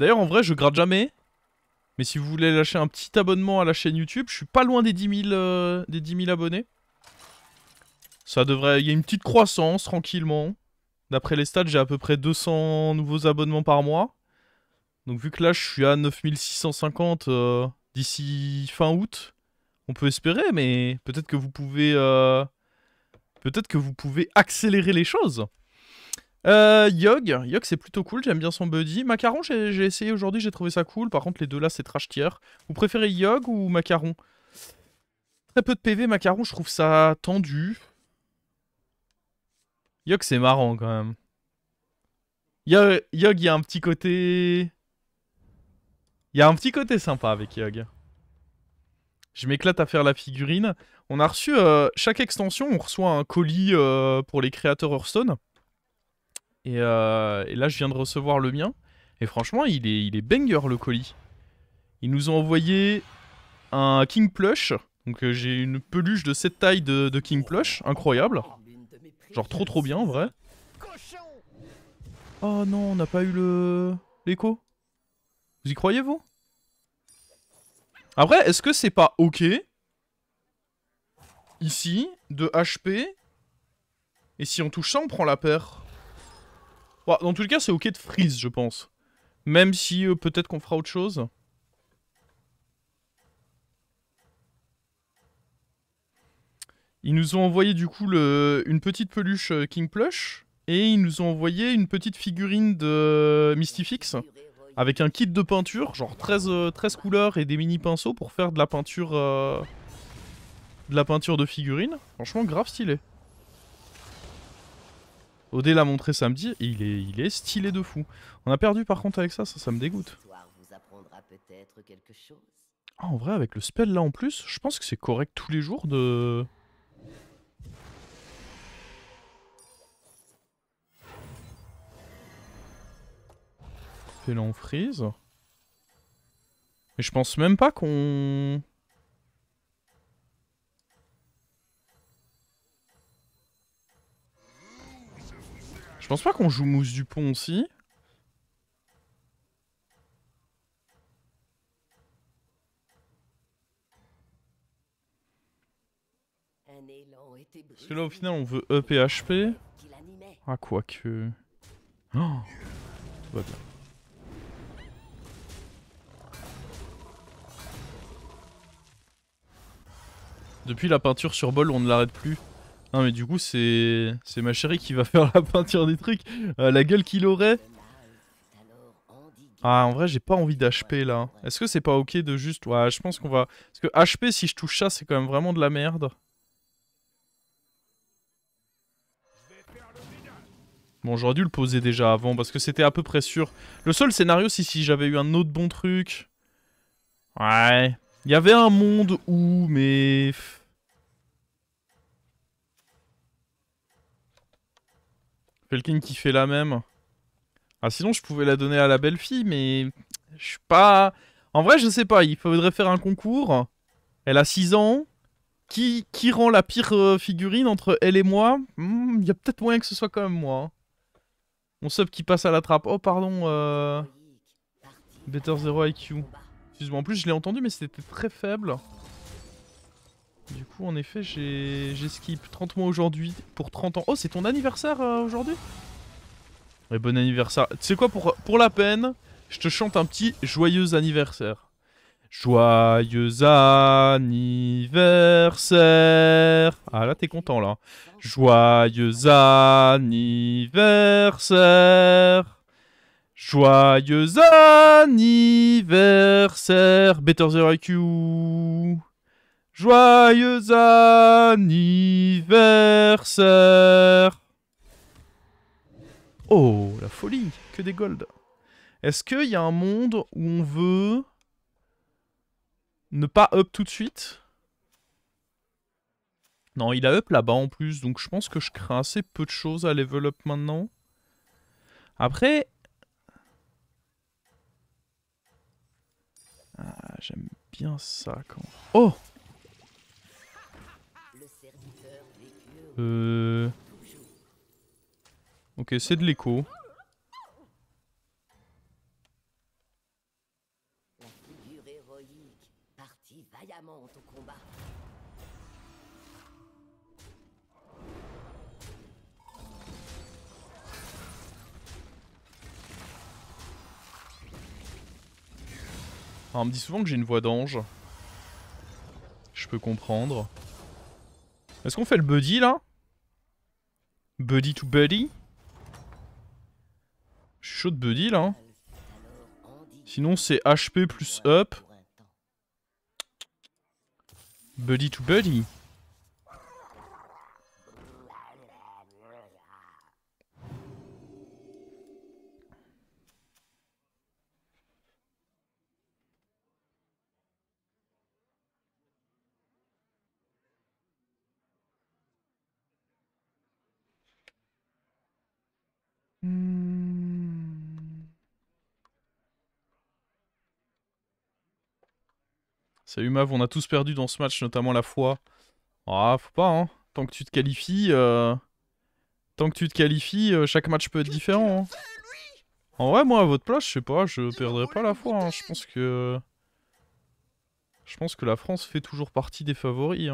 D'ailleurs, en vrai, je gratte jamais. Mais si vous voulez lâcher un petit abonnement à la chaîne YouTube, je suis pas loin des 10 000, euh, des abonnés. Ça devrait... Il y a une petite croissance, tranquillement. D'après les stats, j'ai à peu près 200 nouveaux abonnements par mois. Donc vu que là, je suis à 9650 euh, d'ici fin août, on peut espérer, mais peut-être que vous pouvez... Euh, peut-être que vous pouvez accélérer les choses. Euh, Yog, Yog c'est plutôt cool, j'aime bien son buddy. Macaron, j'ai essayé aujourd'hui, j'ai trouvé ça cool. Par contre, les deux là, c'est trash tier. Vous préférez Yog ou Macaron Très peu de PV, Macaron, je trouve ça tendu. Yog, c'est marrant quand même. Yog, il y a un petit côté. Il y a un petit côté sympa avec Yog. Je m'éclate à faire la figurine. On a reçu. Euh, chaque extension, on reçoit un colis euh, pour les créateurs Hearthstone. Euh, et, là, je viens de recevoir le mien. Et franchement, il est, il est banger le colis. Ils nous ont envoyé un King Plush. Donc euh, j'ai une peluche de cette taille de, King Plush. Incroyable. Genre trop trop bien en vrai. Oh non, on n'a pas eu le l'écho. Vous y croyez vous Après, est-ce que c'est pas ok Ici, de HP. Et si on touche ça, on prend la paire dans tous les cas, c'est ok de freeze, je pense. Même si euh, peut-être qu'on fera autre chose. Ils nous ont envoyé du coup une petite peluche euh, King Plush. Et ils nous ont envoyé une petite figurine de euh, Mystifix. Avec un kit de peinture, genre 13, couleurs et des mini pinceaux pour faire de la peinture... De la peinture de figurine. Franchement, grave stylé. Odé l'a montré samedi, et il est, il est stylé de fou. On a perdu par contre avec ça, ça, ça me dégoûte. Ah, en vrai, avec le spell là en plus, je pense que c'est correct tous les jours de... Fais-le freeze. Mais je pense même pas qu'on... Je pense pas qu'on joue Mousse du Pont aussi. Parce que là, au final, on veut up e et Ah, quoique... Oh Tout Depuis la peinture sur bol, on ne l'arrête plus. Non mais du coup c'est ma chérie qui va faire la peinture des trucs. Euh, la gueule qu'il aurait. Ah en vrai j'ai pas envie d'HP là. Est-ce que c'est pas ok de juste... Ouais je pense qu'on va... Parce que HP si je touche ça c'est quand même vraiment de la merde. Bon j'aurais dû le poser déjà avant parce que c'était à peu près sûr. Le seul scénario c'est si j'avais eu un autre bon truc. Ouais. Il y avait un monde où mais... Quelqu'un qui fait la même. Ah, sinon, je pouvais la donner à la belle fille, mais je suis pas. En vrai, je sais pas. Il faudrait faire un concours. Elle a 6 ans. Qui, qui rend la pire euh, figurine entre elle et moi Il hmm, y a peut-être moyen que ce soit quand même moi. Hein. Mon sub qui passe à la trappe. Oh, pardon. Euh, Better Zero IQ. Excuse-moi. En plus, je l'ai entendu, mais c'était très faible. Du coup, en effet, j'ai skip 30 mois aujourd'hui pour 30 ans. Oh, c'est ton anniversaire euh, aujourd'hui eh, bon anniversaire. Tu sais quoi, pour, pour la peine, je te chante un petit joyeux anniversaire. Joyeux anniversaire Ah là t'es content là. Joyeux anniversaire Joyeux anniversaire Better the IQ Joyeux anniversaire Oh, la folie Que des golds Est-ce qu'il y a un monde où on veut ne pas up tout de suite Non, il a up là-bas en plus, donc je pense que je crains assez peu de choses à level up maintenant. Après... Ah, j'aime bien ça quand... Oh Euh... Ok, c'est de l'écho. Ah, on me dit souvent que j'ai une voix d'ange. Je peux comprendre. Est-ce qu'on fait le buddy là Buddy to buddy Je suis chaud de buddy là. Hein. Sinon c'est HP plus up. Buddy to buddy. Salut Mav, on a tous perdu dans ce match, notamment la foi. Ah, faut pas, hein. Tant que tu te qualifies, euh, tant que tu te qualifies, euh, chaque match peut être différent. Hein. En vrai, moi, à votre place, je sais pas, je perdrai pas la foi. Hein. Je pense que... Je pense que la France fait toujours partie des favoris.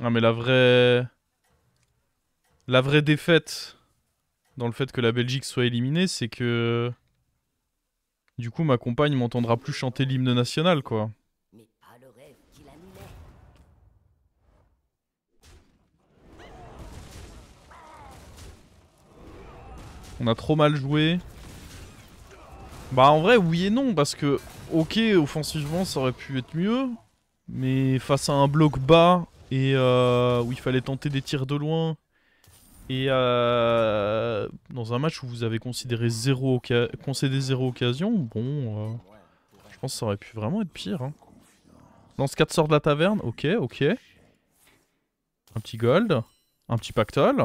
Ah, mais la vraie... La vraie défaite dans le fait que la Belgique soit éliminée, c'est que du coup ma compagne m'entendra plus chanter l'hymne national, quoi. On a trop mal joué. Bah en vrai oui et non parce que ok offensivement ça aurait pu être mieux mais face à un bloc bas et euh, où il fallait tenter des tirs de loin et euh, dans un match où vous avez considéré zéro concédé zéro occasion, bon, euh, je pense que ça aurait pu vraiment être pire. Lance hein. 4 sorts de la taverne, ok, ok. Un petit gold, un petit pactole,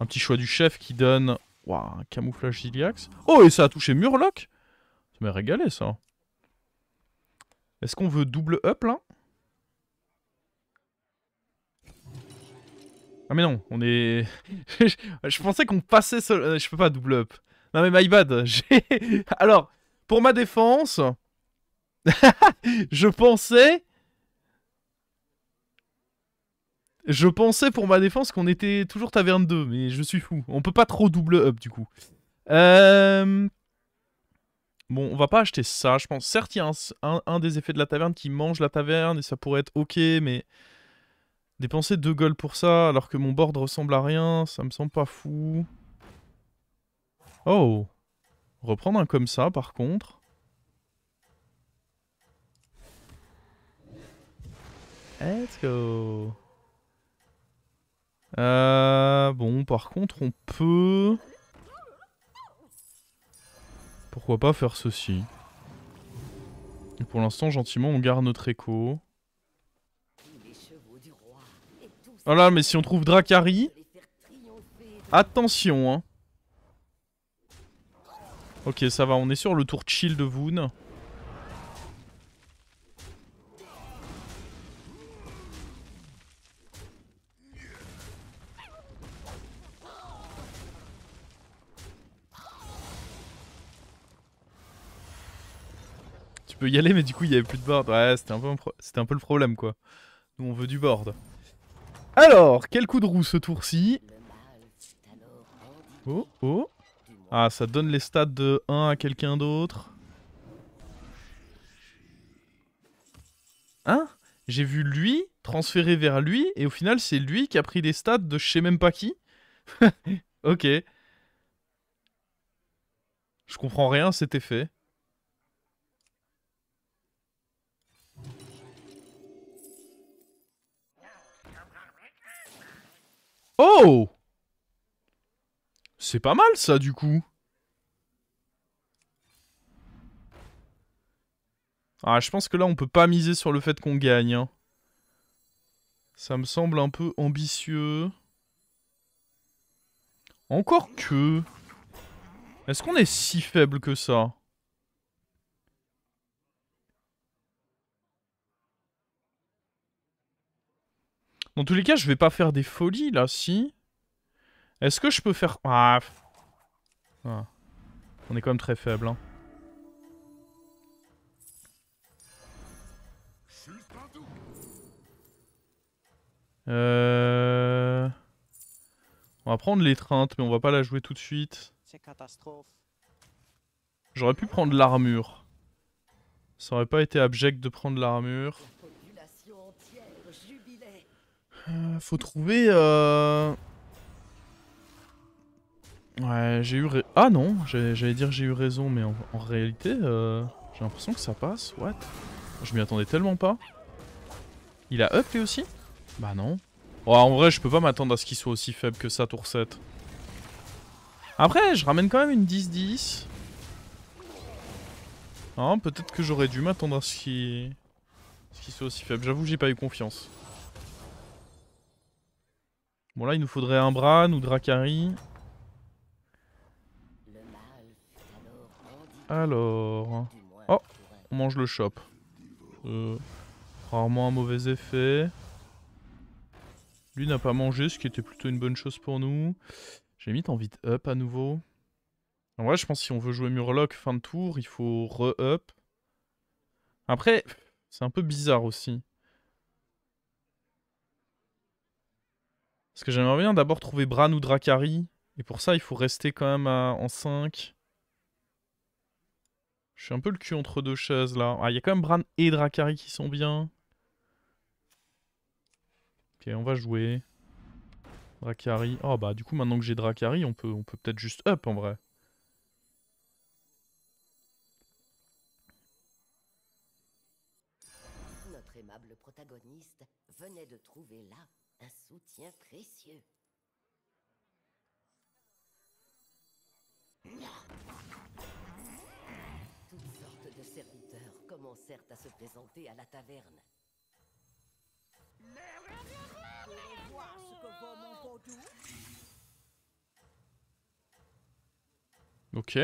un petit choix du chef qui donne un camouflage d'Iliax. Oh, et ça a touché Murloc Ça m'a régalé, ça. Est-ce qu'on veut double up, là Ah mais non, on est... je pensais qu'on passait... seul. Euh, je peux pas double up. Non mais my bad. Alors, pour ma défense... je pensais... Je pensais pour ma défense qu'on était toujours taverne 2, mais je suis fou. On peut pas trop double up du coup. Euh, bon, on va pas acheter ça, je pense. Certes, il y a un, un, des effets de la taverne qui mange la taverne et ça pourrait être ok, mais... Dépenser deux gueules pour ça, alors que mon board ressemble à rien, ça me semble pas fou. Oh Reprendre un comme ça, par contre. Let's go euh, Bon, par contre, on peut... Pourquoi pas faire ceci pour l'instant, gentiment, on garde notre écho. Voilà, mais si on trouve Dracari... Attention, hein. Ok, ça va, on est sur le tour chill de Voon. Tu peux y aller, mais du coup, il n'y avait plus de board. Ouais, c'était un, un, peu le problème, quoi. Nous, on veut du board. Alors, quel coup de roue ce tour-ci Oh, oh. Ah, ça donne les stats de 1 à quelqu'un d'autre. Hein J'ai vu lui transférer vers lui, et au final, c'est lui qui a pris des stats de je sais même pas qui. ok. Je comprends rien c'était fait. Oh C'est pas mal ça du coup. Ah, je pense que là on peut pas miser sur le fait qu'on gagne. Hein. Ça me semble un peu ambitieux. Encore que... Est-ce qu'on est si faible que ça Dans tous les cas, je vais pas faire des folies, là, si. Est-ce que je peux faire... Ah, ah. On est quand même très faible, hein. euh... On va prendre l'étreinte, mais on va pas la jouer tout de suite. J'aurais pu prendre l'armure. Ça aurait pas été abject de prendre l'armure. Euh, faut trouver... Euh, ouais, j'ai eu... Ah non, j'allais dire j'ai eu raison, mais en, réalité, euh, j'ai l'impression que ça passe. What Je m'y attendais tellement pas. Il a up lui aussi Bah non. en vrai, je peux pas m'attendre à ce qu'il soit aussi faible que ça, tour 7. Après, je ramène quand même une 10-10. Hein, Peut-être que j'aurais dû m'attendre à ce qu'il qui soit aussi faible. J'avoue, j'ai pas eu confiance. Bon là il nous faudrait un Bran ou Dracari. Alors... Oh On mange le shop. Euh, rarement un mauvais effet. Lui n'a pas mangé, ce qui était plutôt une bonne chose pour nous. J'ai mis envie de up à nouveau. En vrai, je pense que si on veut jouer Murloc fin de tour, il faut re-up. Après, c'est un peu bizarre aussi. Parce que j'aimerais bien d'abord trouver Bran ou Drakari. Et pour ça, il faut rester quand même en 5. Je suis un peu le cul entre deux chaises là. Ah, il y a quand même Bran et Dracari qui sont bien. Ok, on va jouer. Drakari. Oh bah du coup maintenant que j'ai Dracari, on peut on peut peut-être juste up en vrai. Notre aimable protagoniste venait de trouver là soutien précieux. Toutes sortes de serviteurs commencèrent à se présenter à la taverne. Ok.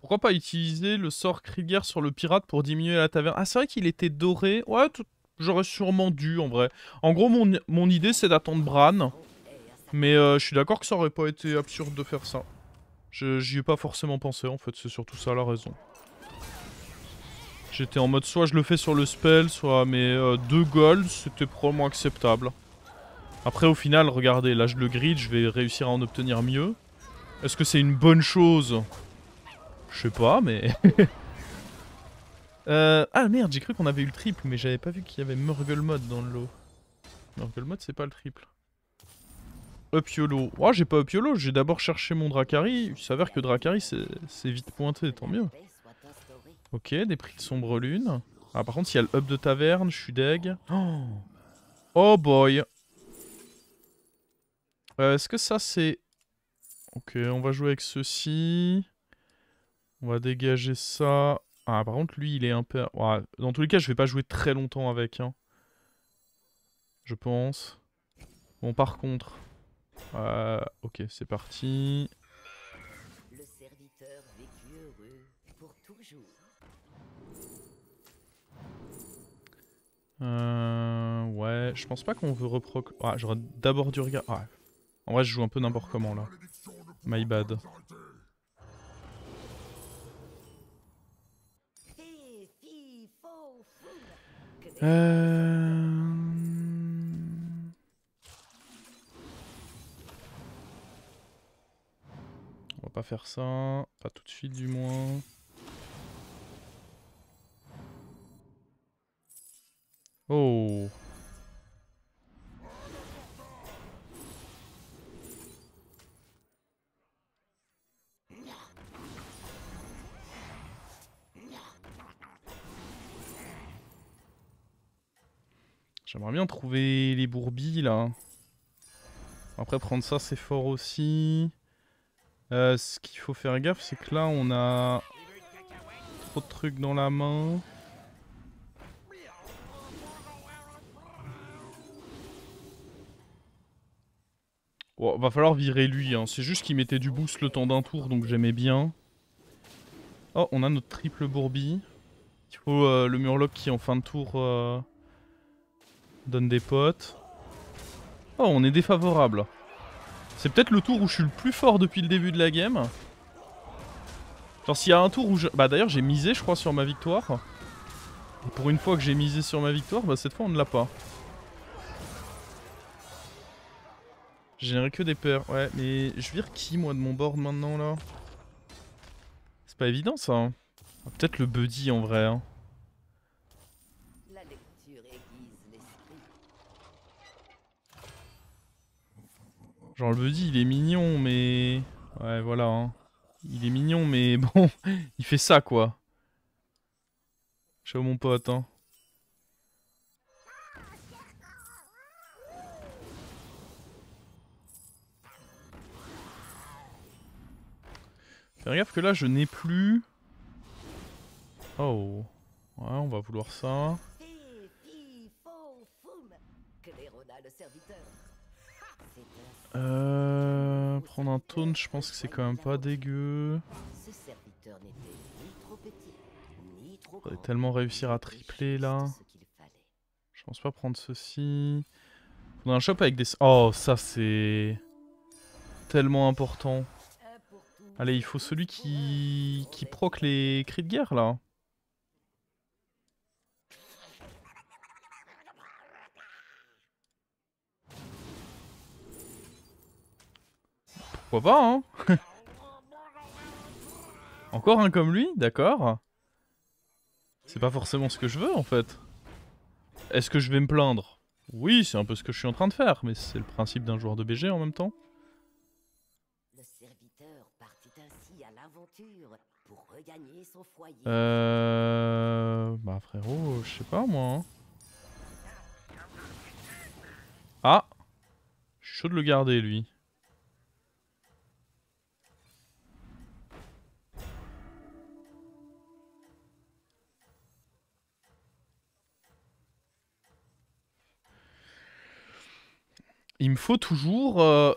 Pourquoi pas utiliser le sort Krieger sur le pirate pour diminuer la taverne Ah, c'est vrai qu'il était doré. Ouais, tout, J'aurais sûrement dû, en vrai. En gros, mon, mon idée, c'est d'attendre Bran. Mais euh, je suis d'accord que ça aurait pas été absurde de faire ça. J'y ai pas forcément pensé, en fait. C'est surtout ça la raison. J'étais en mode soit je le fais sur le spell, soit mes euh, deux golds, c'était probablement acceptable. Après, au final, regardez, là je le grid, je vais réussir à en obtenir mieux. Est-ce que c'est une bonne chose Je sais pas, mais... Euh, ah merde, j'ai cru qu'on avait eu le triple, mais j'avais pas vu qu'il y avait Murgle Mode dans le lot. Murgle Mode, c'est pas le triple. Yolo Oh, j'ai pas Yolo j'ai d'abord cherché mon Dracary Il s'avère que Dracary c'est vite pointé, tant mieux. Ok, des prix de sombre lune. Ah, par contre, il y a le Up de taverne, je suis deg. Oh, oh boy. Euh, est-ce que ça, c'est... Ok, on va jouer avec ceci. On va dégager ça. Ah, par contre, lui, il est un peu... dans tous les cas, je vais pas jouer très longtemps avec. Hein. Je pense. Bon, par contre... Euh, ok, c'est parti. Le serviteur pour toujours. Euh, ouais, je pense pas qu'on veut reproc... Ah, j'aurais d'abord du regard. En vrai, je joue un peu n'importe comment, là. My bad. Euh, on va pas faire ça, pas tout de suite du moins. Oh J'aimerais bien trouver les bourbis là. Après prendre ça c'est fort aussi. Euh, ce qu'il faut faire gaffe c'est que là on a trop de trucs dans la main. Bon, oh, va falloir virer lui, hein. c'est juste qu'il mettait du boost le temps d'un tour donc j'aimais bien. Oh, on a notre triple Bourbille. Il faut euh, le murloc qui en fin de tour euh, Donne des potes. Oh, on est défavorable. C'est peut-être le tour où je suis le plus fort depuis le début de la game. Genre s'il y a un tour où je... Bah d'ailleurs j'ai misé je crois sur ma victoire. Et pour une fois que j'ai misé sur ma victoire, bah cette fois on ne l'a pas. J'ai généré que des peurs. Ouais, mais je vire qui moi de mon board maintenant là C'est pas évident ça. Hein. Ah, peut-être le buddy en vrai. Hein. Genre le dis, il est mignon, mais... Ouais, voilà. Hein. Il est mignon, mais bon, il fait ça, quoi. Ciao mon pote, hein. Fais gaffe que là, je n'ai plus... Oh. Ouais, on va vouloir ça. Euh, prendre un taunt, je pense que c'est quand même pas dégueu. tellement réussir à tripler là. Je pense pas prendre ceci. Faudrait un shop avec des... Oh, ça c'est... Tellement important. Allez, il faut celui qui... qui proc les cris de guerre là. pourquoi pas, hein Encore un comme lui, d'accord. C'est pas forcément ce que je veux, en fait. Est-ce que je vais me plaindre Oui, c'est un peu ce que je suis en train de faire, mais c'est le principe d'un joueur de BG en même temps. Euh... Bah frérot, je sais pas moi. Hein. Ah Je suis chaud de le garder lui. Il me faut toujours... Euh,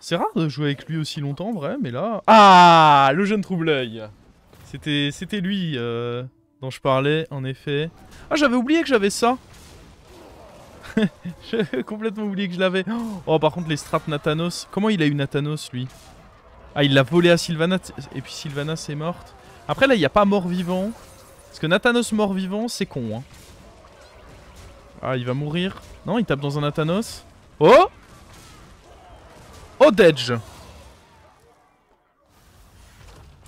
c'est rare de jouer avec lui aussi longtemps, vrai, mais là... Ah Le jeune trouble-œil C'était lui euh, dont je parlais, en effet. Ah, j'avais oublié que j'avais ça J'avais complètement oublié que je l'avais. Oh, par contre, les straps Nathanos. Comment il a eu Nathanos, lui Ah, il l'a volé à Sylvana, et puis Sylvana, c'est morte. Après, là, il n'y a pas mort-vivant. Parce que Nathanos mort-vivant, c'est con, hein. Ah, il va mourir. Non, il tape dans un Nathanos. Oh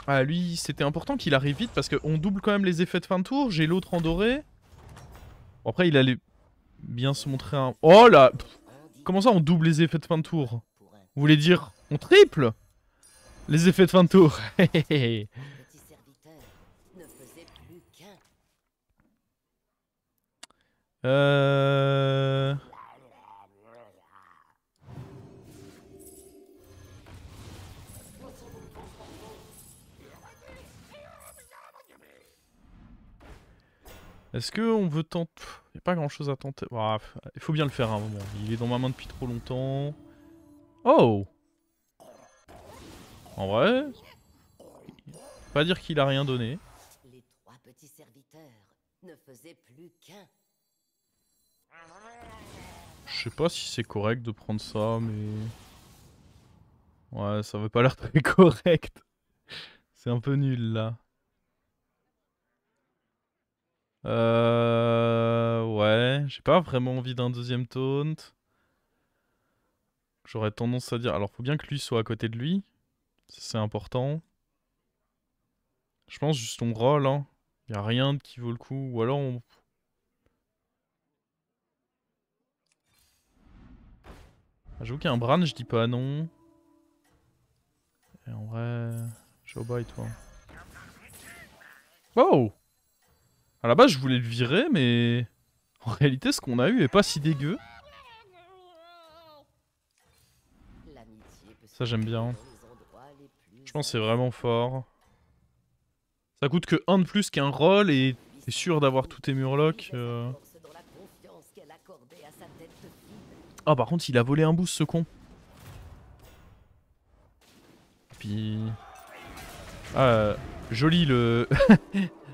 ah, lui, c'était important qu'il arrive vite parce qu'on double quand même les effets de fin de tour. J'ai l'autre en doré. après, il allait bien se montrer un... Oh là Comment ça, on double les effets de fin de tour Vous voulez dire on triple les effets de fin de tour Euh... Est-ce qu'on veut tenter... Il n'y a pas grand-chose à tenter. Ah, il faut bien le faire à un moment. Il est dans ma main depuis trop longtemps. Oh En vrai... pas dire qu'il a rien donné. Les ne Je sais pas si c'est correct de prendre ça, mais... Ouais, ça veut pas l'air très correct. c'est un peu nul, là. Euh... Ouais, j'ai pas vraiment envie d'un deuxième taunt. J'aurais tendance à dire... Alors, faut bien que lui soit à côté de lui. C'est important. Je pense juste on roll, hein. Y a rien qui vaut le coup. Ou alors on... Ah, j'avoue qu'il y a un Bran, je dis pas non. Et en vrai... Je toi. Wow oh à la base, je voulais le virer, mais... En réalité, ce qu'on a eu est pas si dégueu. Ça, j'aime bien. Je pense que c'est vraiment fort. Ça coûte que un de plus qu'un rôle, et t'es sûr d'avoir tous tes murlocs. Euh... Ah, par contre, il a volé un boost, ce con. Puis... Ah, joli le...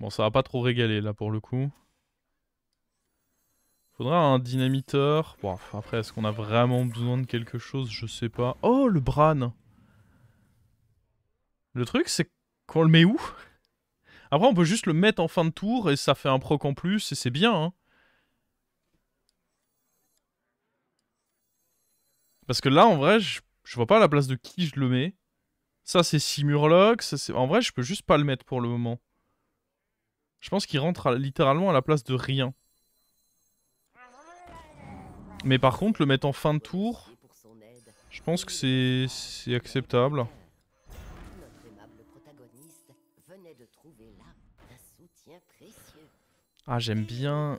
Bon, ça va pas trop régaler là pour le coup. Faudra un dynamiteur. Bon, après, est-ce qu'on a vraiment besoin de quelque chose Je sais pas. Oh, le Bran Le truc, c'est qu'on le met où Après, on peut juste le mettre en fin de tour et ça fait un proc en plus et c'est bien. Hein Parce que là, en vrai, je, vois pas la place de qui je le mets. Ça, c'est 6 Ça, en vrai, je peux juste pas le mettre pour le moment. Je pense qu'il rentre littéralement à la place de rien. Mais par contre, le mettre en fin de tour, je pense que c'est acceptable. Ah, j'aime bien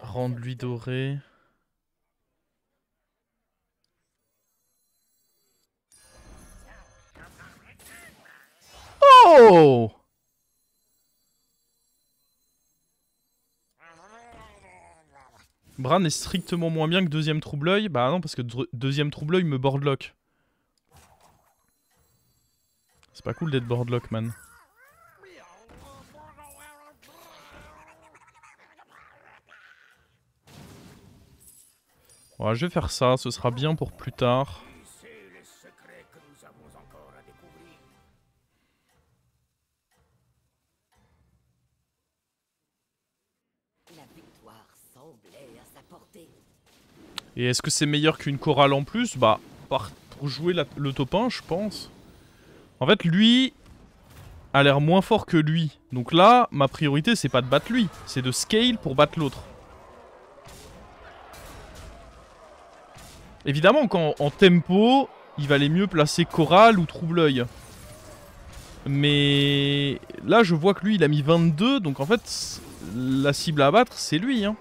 rendre lui doré. Oh Bran est strictement moins bien que deuxième trouble Bah non, parce que deuxième trouble me boardlock. C'est pas cool d'être boardlock, man. Ouais, je vais faire ça, ce sera bien pour plus tard. Et est-ce que c'est meilleur qu'une chorale en plus Bah, pour jouer le top 1, je pense. En fait, lui a l'air moins fort que lui. Donc là, ma priorité, c'est pas de battre lui. C'est de scale pour battre l'autre. Évidemment, quand en tempo, il valait mieux placer Chorale ou Trouble-Œil. Mais là, je vois que lui, il a mis 22. Donc en fait, la cible à abattre, c'est lui. Hein.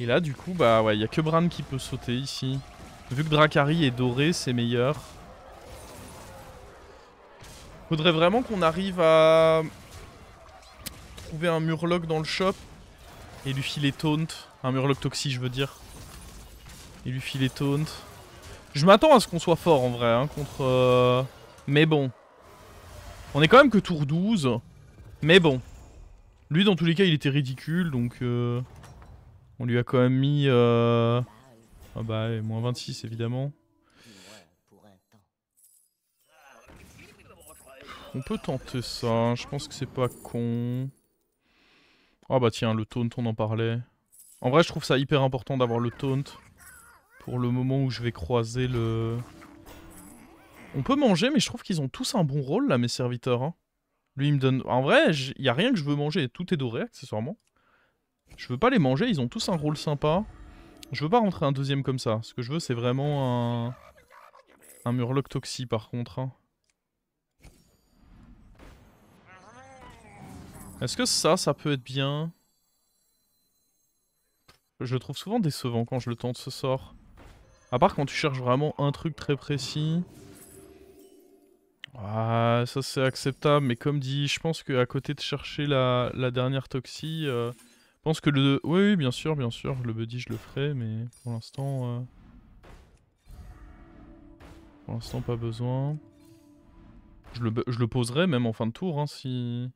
Et là, du coup, bah ouais, il y a que Bran qui peut sauter ici. Vu que Dracari est doré, c'est meilleur. Faudrait vraiment qu'on arrive à trouver un murloc dans le shop et lui filer taunt. Un murloc toxique, je veux dire. Et lui filer taunt. Je m'attends à ce qu'on soit fort en vrai, hein, contre... Euh, mais bon. On est quand même que tour 12. Mais bon. Lui, dans tous les cas, il était ridicule, donc... Euh, on lui a quand même mis... Euh, ah bah, moins 26 évidemment. On peut tenter ça, hein. je pense que c'est pas con. Ah bah tiens, le taunt, on en parlait. En vrai, je trouve ça hyper important d'avoir le taunt. Pour le moment où je vais croiser le... On peut manger, mais je trouve qu'ils ont tous un bon rôle, là, mes serviteurs. Hein. Lui, il me donne... En vrai, il y a rien que je veux manger. Tout est doré, accessoirement. Je veux pas les manger, ils ont tous un rôle sympa. Je veux pas rentrer un deuxième comme ça. Ce que je veux, c'est vraiment un... Un Murloc Toxi, par contre. Hein. Est-ce que ça, ça peut être bien Je le trouve souvent décevant quand je le tente, ce sort. À part quand tu cherches vraiment un truc très précis. Ah, ça c'est acceptable, mais comme dit, je pense qu'à côté de chercher la, dernière toxie... Euh, je pense que le... Oui, oui, bien sûr, bien sûr. Le buddy, je le ferai, mais pour l'instant... Euh, pour l'instant, pas besoin. Je le, je poserai même en fin de tour, hein, si...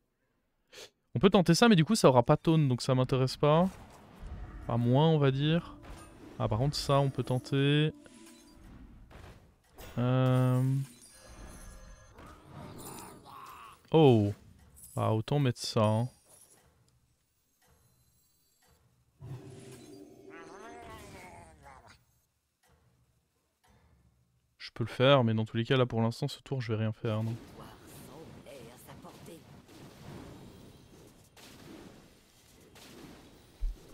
On peut tenter ça, mais du coup, ça aura pas tone, donc ça m'intéresse pas. Pas moins, on va dire. Ah, par contre, ça, on peut tenter. Euh. Oh. Bah, autant mettre ça, hein. peux le faire, mais dans tous les cas, là pour l'instant, ce tour, je vais rien faire. Non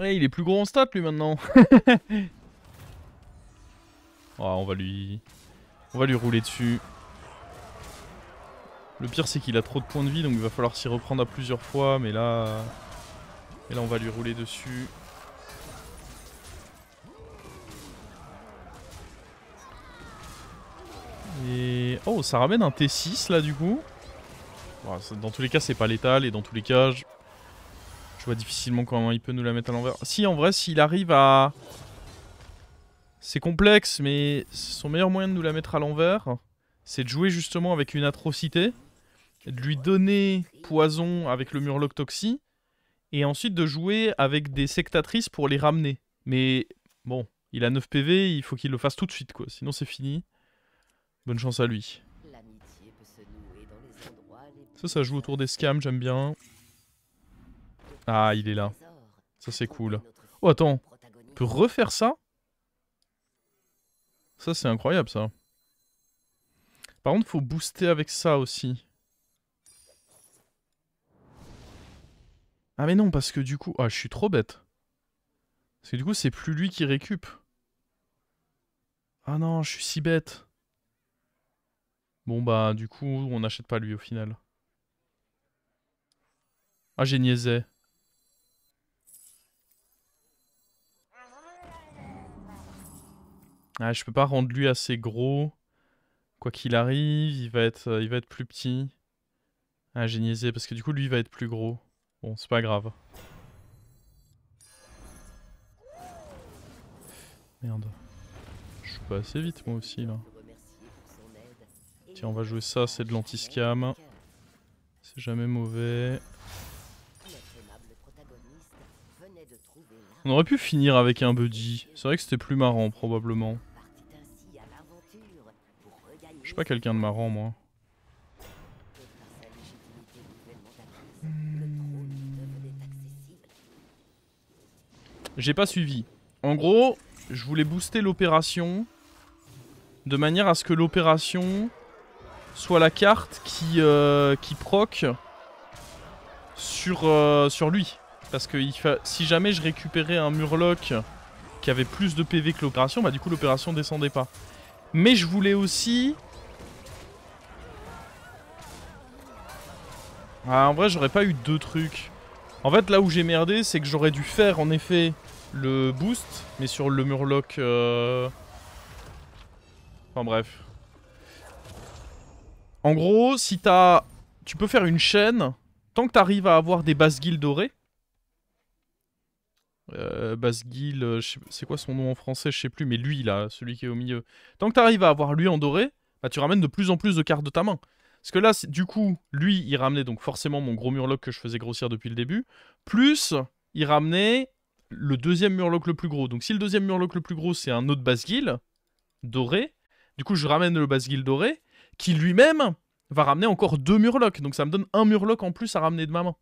eh, il est plus gros en stat lui maintenant. Ah, on va lui on va lui rouler dessus. Le pire c'est qu'il a trop de points de vie donc il va falloir s'y reprendre à plusieurs fois mais là et là on va lui rouler dessus. oh, ça ramène un T6 là du coup. dans tous les cas, c'est pas létal et dans tous les cas, je... vois difficilement comment il peut nous la mettre à l'envers. Si, en vrai, s'il arrive à... C'est complexe, mais son meilleur moyen de nous la mettre à l'envers, c'est de jouer justement avec une atrocité, de lui donner poison avec le murloc toxie, et ensuite de jouer avec des sectatrices pour les ramener. Mais bon, il a 9 PV, il faut qu'il le fasse tout de suite, quoi. Sinon, c'est fini. Bonne chance à lui. Ça, ça joue autour des scams, j'aime bien. Ah, il est là. Ça, c'est cool. Oh, attends. On peut refaire ça Ça, c'est incroyable, ça. Par contre, faut booster avec ça aussi. Ah mais non, parce que du coup... Ah, je suis trop bête. Parce que du coup, c'est plus lui qui récup. Ah non, je suis si bête. Bon bah du coup on n'achète pas lui au final. Ah j'ai niaisé. Ah, je peux pas rendre lui assez gros. Quoi qu'il arrive, il va être, euh, il va être plus petit. Ah, j'ai niaisé, parce que du coup, lui, va être plus gros. Bon, c'est pas grave. Merde. Je suis pas assez vite, moi aussi, là. Tiens, on va jouer ça, c'est de l'anti-scam. C'est jamais mauvais. On aurait pu finir avec un buddy. C'est vrai que c'était plus marrant, probablement. Je suis pas quelqu'un de marrant, moi. J'ai pas suivi. En gros, je voulais booster l'opération de manière à ce que l'opération soit la carte qui, euh, qui proc sur, euh, sur lui. Parce que il si jamais je récupérais un Murloc qui avait plus de PV que l'opération, bah du coup l'opération descendait pas. Mais je voulais aussi... Ah, en vrai j'aurais pas eu deux trucs. En fait là où j'ai merdé c'est que j'aurais dû faire en effet le boost, mais sur le Murloc... Euh, enfin bref. En gros, si t'as... Tu peux faire une chaîne, tant que tu arrives à avoir des bases guildes dorées. Euh, guile euh, c'est quoi son nom en français, je sais plus, mais lui là, celui qui est au milieu. Tant que tu arrives à avoir lui en doré, bah tu ramènes de plus en plus de cartes de ta main. Parce que là, du coup, lui, il ramenait donc forcément mon gros murloc que je faisais grossir depuis le début, plus il ramenait le deuxième murloc le plus gros. Donc si le deuxième murloc le plus gros, c'est un autre guile doré, du coup je ramène le guile doré, qui lui-même va ramener encore deux Murlocs. Donc ça me donne un Murloc en plus à ramener de ma main.